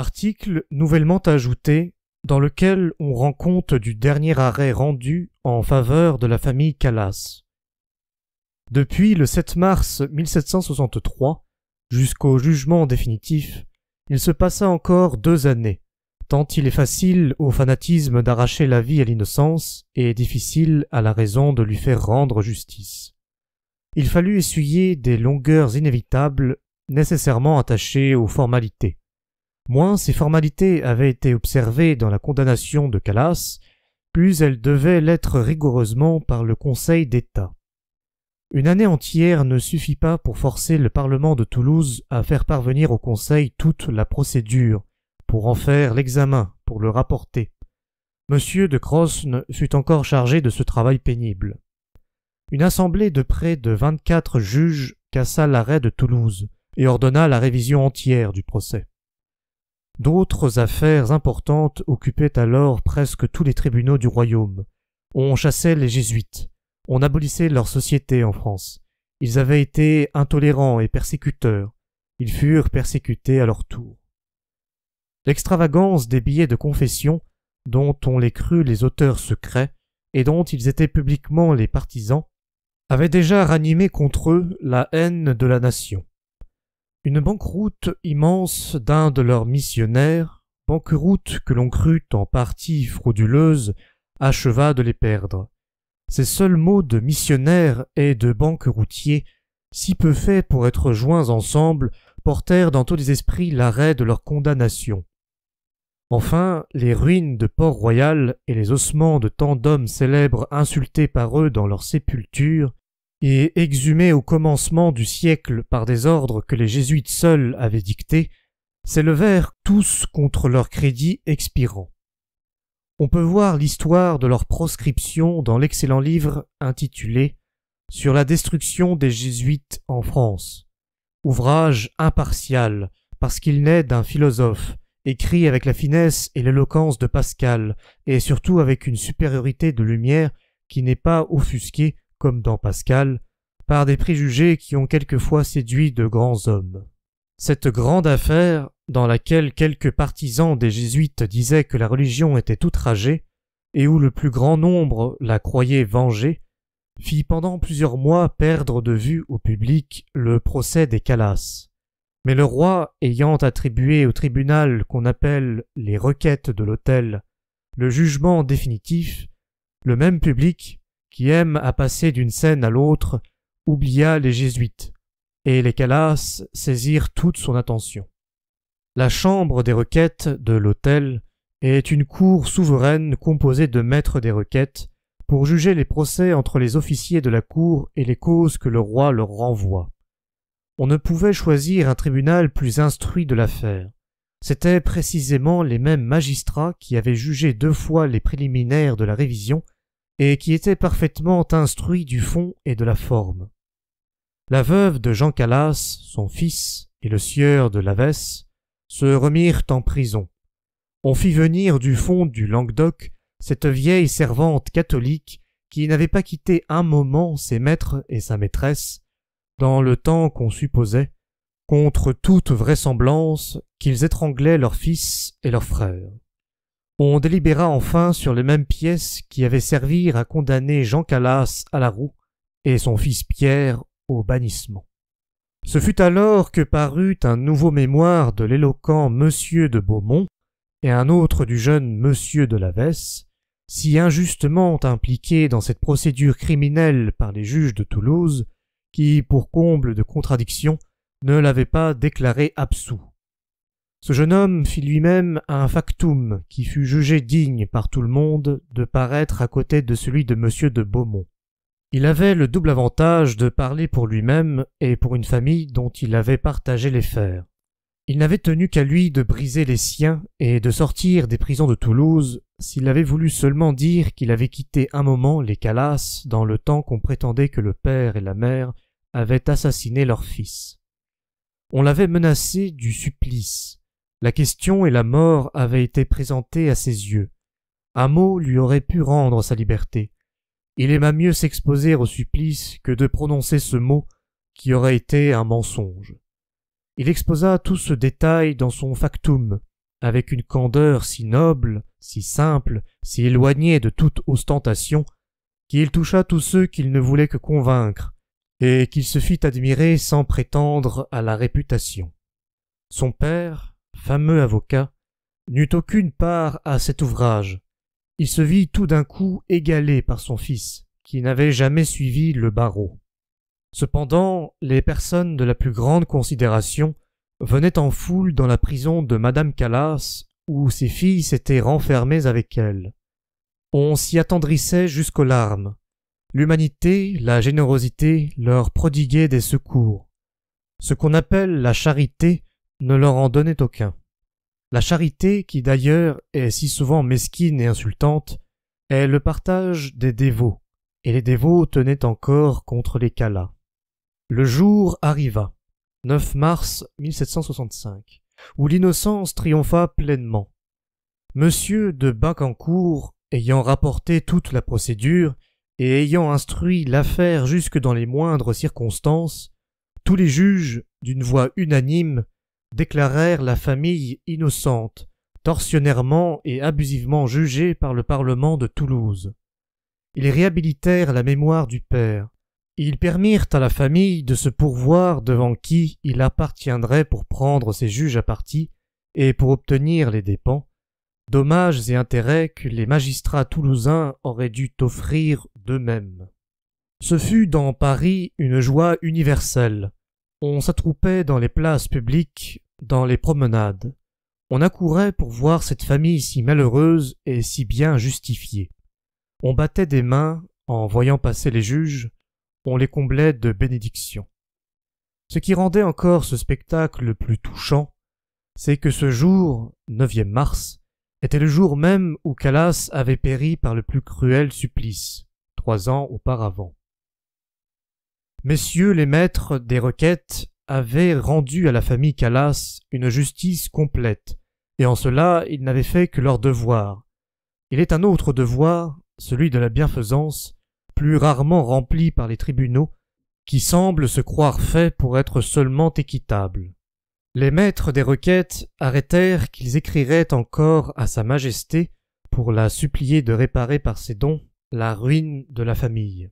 article nouvellement ajouté dans lequel on rend compte du dernier arrêt rendu en faveur de la famille Callas. Depuis le 7 mars 1763 jusqu'au jugement définitif, il se passa encore deux années, tant il est facile au fanatisme d'arracher la vie à l'innocence et difficile à la raison de lui faire rendre justice. Il fallut essuyer des longueurs inévitables nécessairement attachées aux formalités. Moins ces formalités avaient été observées dans la condamnation de Calas, plus elles devaient l'être rigoureusement par le Conseil d'État. Une année entière ne suffit pas pour forcer le Parlement de Toulouse à faire parvenir au Conseil toute la procédure, pour en faire l'examen, pour le rapporter. Monsieur de Crosne fut encore chargé de ce travail pénible. Une assemblée de près de vingt-quatre juges cassa l'arrêt de Toulouse et ordonna la révision entière du procès. D'autres affaires importantes occupaient alors presque tous les tribunaux du royaume. On chassait les jésuites. On abolissait leur société en France. Ils avaient été intolérants et persécuteurs. Ils furent persécutés à leur tour. L'extravagance des billets de confession, dont on les crut les auteurs secrets, et dont ils étaient publiquement les partisans, avait déjà ranimé contre eux la haine de la nation. Une banqueroute immense d'un de leurs missionnaires, banqueroute que l'on crut en partie frauduleuse, acheva de les perdre. Ces seuls mots de missionnaire et de banqueroutier, si peu faits pour être joints ensemble, portèrent dans tous les esprits l'arrêt de leur condamnation. Enfin, les ruines de Port-Royal et les ossements de tant d'hommes célèbres insultés par eux dans leur sépulture et exhumé au commencement du siècle par des ordres que les jésuites seuls avaient dictés, s'élevèrent tous contre leur crédit expirant. On peut voir l'histoire de leur proscription dans l'excellent livre intitulé Sur la destruction des jésuites en France, ouvrage impartial parce qu'il naît d'un philosophe, écrit avec la finesse et l'éloquence de Pascal, et surtout avec une supériorité de lumière qui n'est pas offusquée comme dans Pascal, par des préjugés qui ont quelquefois séduit de grands hommes. Cette grande affaire, dans laquelle quelques partisans des jésuites disaient que la religion était outragée, et où le plus grand nombre la croyait vengée, fit pendant plusieurs mois perdre de vue au public le procès des Calas. Mais le roi, ayant attribué au tribunal qu'on appelle les requêtes de l'autel le jugement définitif, le même public, qui aime à passer d'une scène à l'autre, oublia les jésuites, et les Calas saisirent toute son attention. La chambre des requêtes de l'hôtel est une cour souveraine composée de maîtres des requêtes pour juger les procès entre les officiers de la cour et les causes que le roi leur renvoie. On ne pouvait choisir un tribunal plus instruit de l'affaire. C'étaient précisément les mêmes magistrats qui avaient jugé deux fois les préliminaires de la révision et qui était parfaitement instruit du fond et de la forme. La veuve de Jean Calas, son fils, et le sieur de Lavesse se remirent en prison. On fit venir du fond du Languedoc cette vieille servante catholique qui n'avait pas quitté un moment ses maîtres et sa maîtresse, dans le temps qu'on supposait, contre toute vraisemblance, qu'ils étranglaient leurs fils et leurs frères. On délibéra enfin sur les mêmes pièces qui avaient servi à condamner Jean Calas à la roue et son fils Pierre au bannissement. Ce fut alors que parut un nouveau mémoire de l'éloquent Monsieur de Beaumont et un autre du jeune Monsieur de Lavesse, si injustement impliqué dans cette procédure criminelle par les juges de Toulouse, qui, pour comble de contradiction, ne l'avaient pas déclaré absous. Ce jeune homme fit lui-même un factum qui fut jugé digne par tout le monde de paraître à côté de celui de M. de Beaumont. Il avait le double avantage de parler pour lui-même et pour une famille dont il avait partagé les fers. Il n'avait tenu qu'à lui de briser les siens et de sortir des prisons de Toulouse s'il avait voulu seulement dire qu'il avait quitté un moment les Calas dans le temps qu'on prétendait que le père et la mère avaient assassiné leur fils. On l'avait menacé du supplice, la question et la mort avaient été présentées à ses yeux. Un mot lui aurait pu rendre sa liberté. Il aima mieux s'exposer au supplice que de prononcer ce mot qui aurait été un mensonge. Il exposa tout ce détail dans son factum, avec une candeur si noble, si simple, si éloignée de toute ostentation, qu'il toucha tous ceux qu'il ne voulait que convaincre, et qu'il se fit admirer sans prétendre à la réputation. Son père, fameux avocat, n'eut aucune part à cet ouvrage. Il se vit tout d'un coup égalé par son fils, qui n'avait jamais suivi le barreau. Cependant, les personnes de la plus grande considération venaient en foule dans la prison de madame Callas, où ses filles s'étaient renfermées avec elle. On s'y attendrissait jusqu'aux larmes. L'humanité, la générosité leur prodiguaient des secours. Ce qu'on appelle la charité ne leur en donnait aucun. La charité, qui d'ailleurs est si souvent mesquine et insultante, est le partage des dévots, et les dévots tenaient encore contre les Calas. Le jour arriva, 9 mars 1765, où l'innocence triompha pleinement. Monsieur de Bacancourt, ayant rapporté toute la procédure et ayant instruit l'affaire jusque dans les moindres circonstances, tous les juges, d'une voix unanime, déclarèrent la famille innocente, torsionnairement et abusivement jugée par le Parlement de Toulouse. Ils réhabilitèrent la mémoire du père. Ils permirent à la famille de se pourvoir devant qui il appartiendrait pour prendre ses juges à partie et pour obtenir les dépens, dommages et intérêts que les magistrats toulousains auraient dû offrir d'eux-mêmes. Ce fut dans Paris une joie universelle. On s'attroupait dans les places publiques, dans les promenades. On accourait pour voir cette famille si malheureuse et si bien justifiée. On battait des mains en voyant passer les juges, on les comblait de bénédictions. Ce qui rendait encore ce spectacle le plus touchant, c'est que ce jour, 9e mars, était le jour même où Calas avait péri par le plus cruel supplice, trois ans auparavant. Messieurs les maîtres des requêtes avaient rendu à la famille Callas une justice complète, et en cela ils n'avaient fait que leur devoir. Il est un autre devoir, celui de la bienfaisance, plus rarement rempli par les tribunaux, qui semble se croire fait pour être seulement équitable. Les maîtres des requêtes arrêtèrent qu'ils écriraient encore à Sa Majesté pour la supplier de réparer par ses dons la ruine de la famille.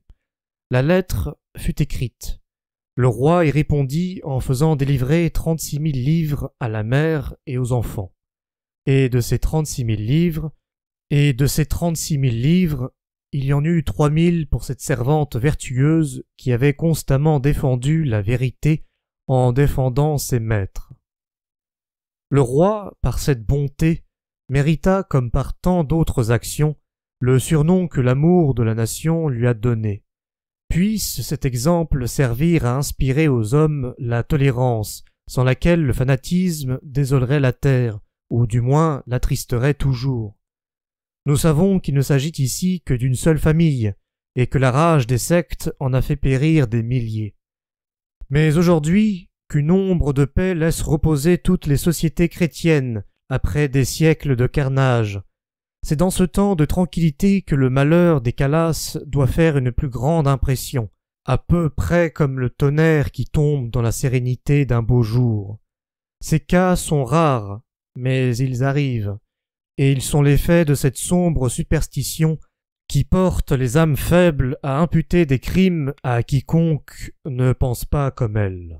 La lettre fut écrite. Le roi y répondit en faisant délivrer trente-six mille livres à la mère et aux enfants. Et de ces trente-six mille livres, et de ces trente-six mille livres, il y en eut trois mille pour cette servante vertueuse qui avait constamment défendu la vérité en défendant ses maîtres. Le roi, par cette bonté, mérita, comme par tant d'autres actions, le surnom que l'amour de la nation lui a donné. Puisse cet exemple servir à inspirer aux hommes la tolérance, sans laquelle le fanatisme désolerait la terre, ou du moins l'attristerait toujours. Nous savons qu'il ne s'agit ici que d'une seule famille, et que la rage des sectes en a fait périr des milliers. Mais aujourd'hui, qu'une ombre de paix laisse reposer toutes les sociétés chrétiennes après des siècles de carnage, c'est dans ce temps de tranquillité que le malheur des Calas doit faire une plus grande impression, à peu près comme le tonnerre qui tombe dans la sérénité d'un beau jour. Ces cas sont rares, mais ils arrivent, et ils sont l'effet de cette sombre superstition qui porte les âmes faibles à imputer des crimes à quiconque ne pense pas comme elles.